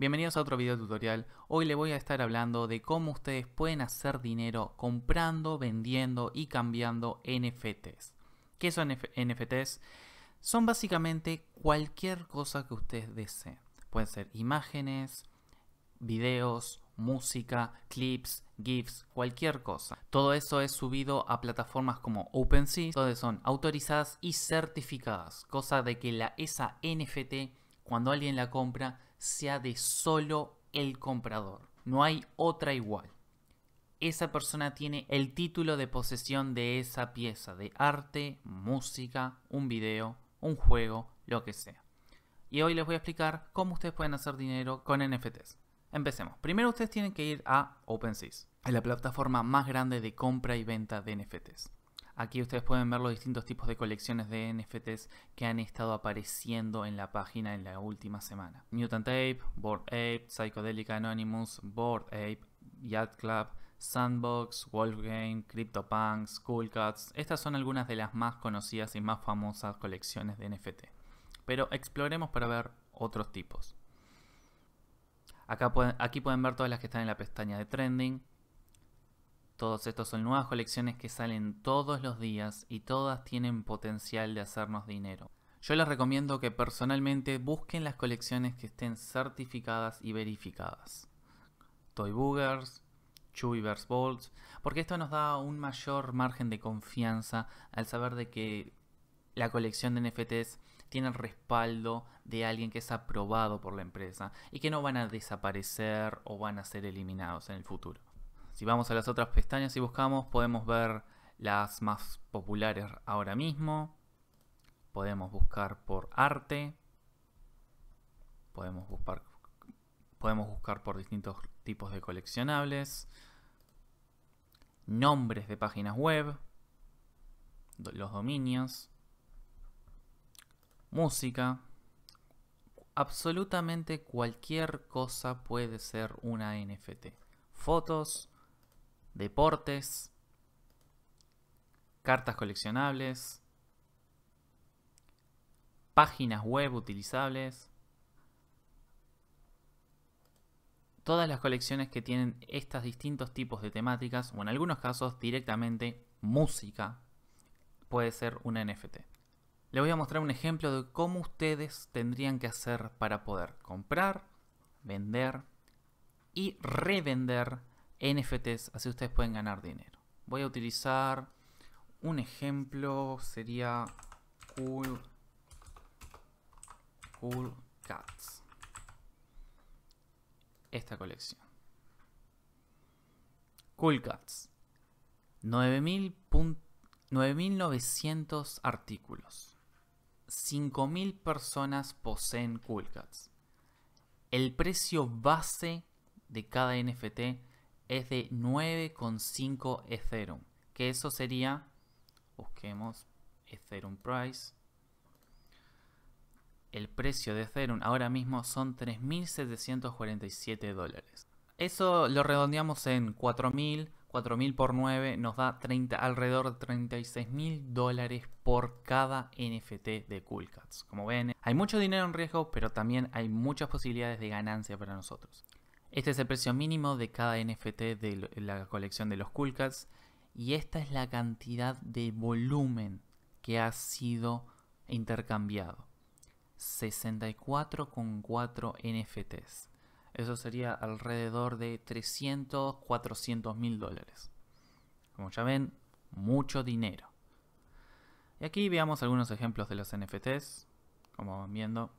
Bienvenidos a otro video tutorial. Hoy le voy a estar hablando de cómo ustedes pueden hacer dinero comprando, vendiendo y cambiando NFTs. ¿Qué son NFTs? Son básicamente cualquier cosa que ustedes desee. Pueden ser imágenes, videos, música, clips, GIFs, cualquier cosa. Todo eso es subido a plataformas como OpenSea, donde son autorizadas y certificadas, cosa de que la, esa NFT, cuando alguien la compra, sea de solo el comprador. No hay otra igual. Esa persona tiene el título de posesión de esa pieza de arte, música, un video, un juego, lo que sea. Y hoy les voy a explicar cómo ustedes pueden hacer dinero con NFTs. Empecemos. Primero ustedes tienen que ir a OpenSea, a la plataforma más grande de compra y venta de NFTs. Aquí ustedes pueden ver los distintos tipos de colecciones de NFTs que han estado apareciendo en la página en la última semana. Mutant Ape, Bored Ape, Psychedelic Anonymous, Bored Ape, Yacht Club, Sandbox, Wolfgame, CryptoPunks, Cool Cats. Estas son algunas de las más conocidas y más famosas colecciones de NFT. Pero exploremos para ver otros tipos. Acá aquí pueden ver todas las que están en la pestaña de Trending, todos estos son nuevas colecciones que salen todos los días y todas tienen potencial de hacernos dinero. Yo les recomiendo que personalmente busquen las colecciones que estén certificadas y verificadas. Toy Boogers, Chewyverse Bolts, porque esto nos da un mayor margen de confianza al saber de que la colección de NFTs tiene el respaldo de alguien que es aprobado por la empresa y que no van a desaparecer o van a ser eliminados en el futuro. Si vamos a las otras pestañas y buscamos, podemos ver las más populares ahora mismo. Podemos buscar por arte. Podemos buscar, podemos buscar por distintos tipos de coleccionables. Nombres de páginas web. Los dominios. Música. Absolutamente cualquier cosa puede ser una NFT. Fotos, deportes, cartas coleccionables, páginas web utilizables. Todas las colecciones que tienen estos distintos tipos de temáticas, o en algunos casos directamente música, puede ser un NFT. Le voy a mostrar un ejemplo de cómo ustedes tendrían que hacer para poder comprar, vender y revender NFTs, así ustedes pueden ganar dinero. Voy a utilizar un ejemplo, sería Cool, Cats. Esta colección. Cool Cats. 9.900 artículos. 5.000 personas poseen Cool Cats. El precio base de cada NFT es de 9,5 Ethereum. Que eso sería, busquemos Ethereum Price. El precio de Ethereum ahora mismo son 3.747 dólares. Eso lo redondeamos en 4.000. 4.000 por 9 nos da alrededor de 36.000 dólares por cada NFT de Cats. Como ven, hay mucho dinero en riesgo, pero también hay muchas posibilidades de ganancia para nosotros. Este es el precio mínimo de cada NFT de la colección de los culcas y esta es la cantidad de volumen que ha sido intercambiado. 64,4 NFTs. Eso sería alrededor de 300, 400 mil dólares. Como ya ven, mucho dinero. Y aquí veamos algunos ejemplos de los NFTs. Como van viendo,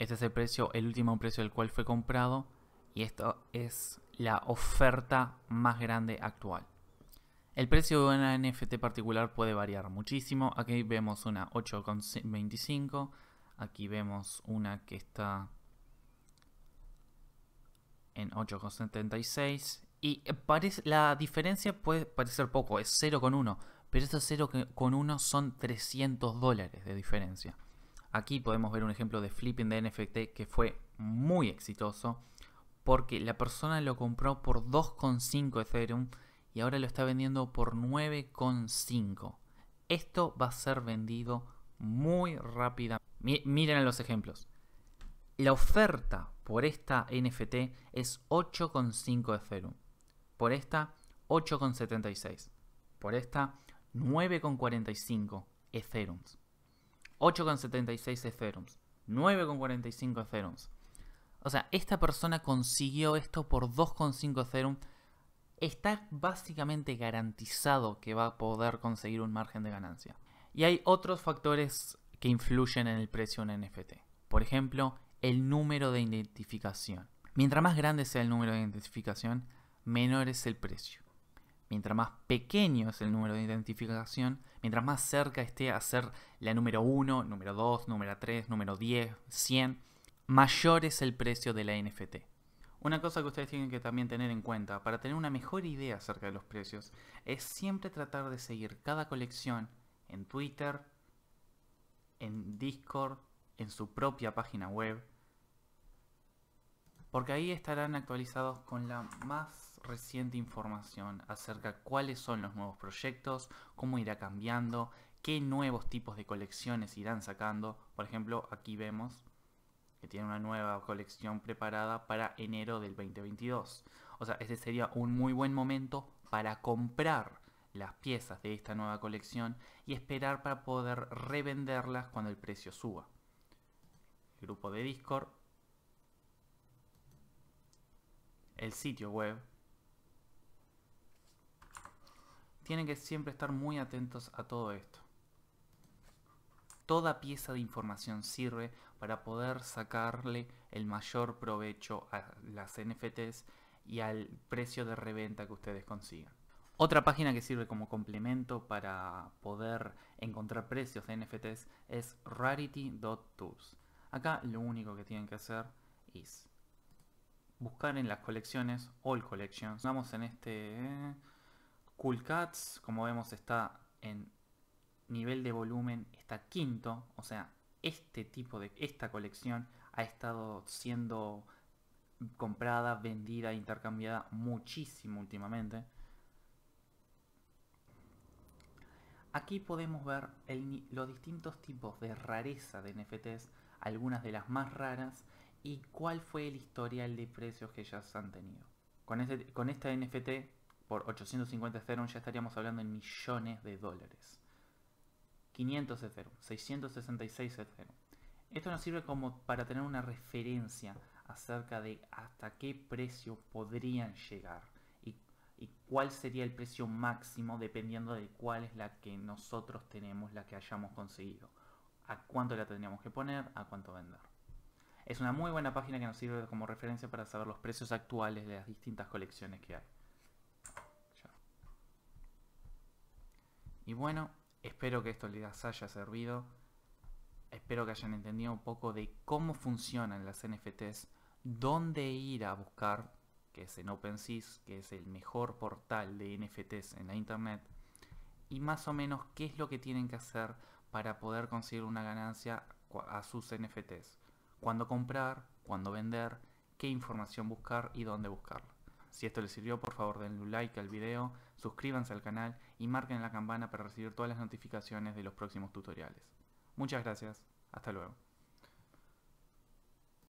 este es el precio, el último precio del cual fue comprado y esta es la oferta más grande actual. El precio de una NFT particular puede variar muchísimo. Aquí vemos una 8,25. Aquí vemos una que está en 8,76. Y la diferencia puede parecer poco, es 0,1. Pero estos 0,1 son 300 dólares de diferencia. Aquí podemos ver un ejemplo de flipping de NFT que fue muy exitoso porque la persona lo compró por 2,5 Ethereum y ahora lo está vendiendo por 9,5. Esto va a ser vendido muy rápidamente. Miren los ejemplos. La oferta por esta NFT es 8,5 Ethereum. Por esta 8,76. Por esta 9,45 Ethereum. 8,76 Ethereum, 9,45 Ethereum, O sea, esta persona consiguió esto por 2,5 Ethereum. Está básicamente garantizado que va a poder conseguir un margen de ganancia. Y hay otros factores que influyen en el precio de un NFT. Por ejemplo, el número de identificación. Mientras más grande sea el número de identificación, menor es el precio mientras más pequeño es el número de identificación, mientras más cerca esté a ser la número 1, número 2, número 3, número 10, 100, mayor es el precio de la NFT. Una cosa que ustedes tienen que también tener en cuenta para tener una mejor idea acerca de los precios es siempre tratar de seguir cada colección en Twitter, en Discord, en su propia página web, porque ahí estarán actualizados con la más reciente información acerca cuáles son los nuevos proyectos, cómo irá cambiando, qué nuevos tipos de colecciones irán sacando. Por ejemplo, aquí vemos que tiene una nueva colección preparada para enero del 2022. O sea, este sería un muy buen momento para comprar las piezas de esta nueva colección y esperar para poder revenderlas cuando el precio suba. grupo de Discord, el sitio web tienen que siempre estar muy atentos a todo esto. Toda pieza de información sirve para poder sacarle el mayor provecho a las NFTs y al precio de reventa que ustedes consigan. Otra página que sirve como complemento para poder encontrar precios de NFTs es rarity.tools. Acá lo único que tienen que hacer es buscar en las colecciones All Collections. Vamos en este... Eh, Cool Cats, como vemos, está en nivel de volumen, está quinto. O sea, este tipo de esta colección ha estado siendo comprada, vendida, intercambiada muchísimo últimamente. Aquí podemos ver los distintos tipos de rareza de NFTs, algunas de las más raras y cuál fue el historial de precios que ellas han tenido. Con este, con este NFT por 850 Ethereum ya estaríamos hablando en millones de dólares. 500 Ethereum, 666 Ethereum. Esto nos sirve como para tener una referencia acerca de hasta qué precio podrían llegar y, cuál sería el precio máximo dependiendo de cuál es la que nosotros tenemos, la que hayamos conseguido. A cuánto la tendríamos que poner, a cuánto vender. Es una muy buena página que nos sirve como referencia para saber los precios actuales de las distintas colecciones que hay. Y bueno, espero que esto les haya servido. Espero que hayan entendido un poco de cómo funcionan las NFTs, dónde ir a buscar, que es en OpenSea, que es el mejor portal de NFTs en la internet, y más o menos qué es lo que tienen que hacer para poder conseguir una ganancia a sus NFTs. Cuándo comprar, cuándo vender, qué información buscar y dónde buscarla. Si esto les sirvió, por favor denle un like al video, suscríbanse al canal y marquen la campana para recibir todas las notificaciones de los próximos tutoriales. Muchas gracias, hasta luego.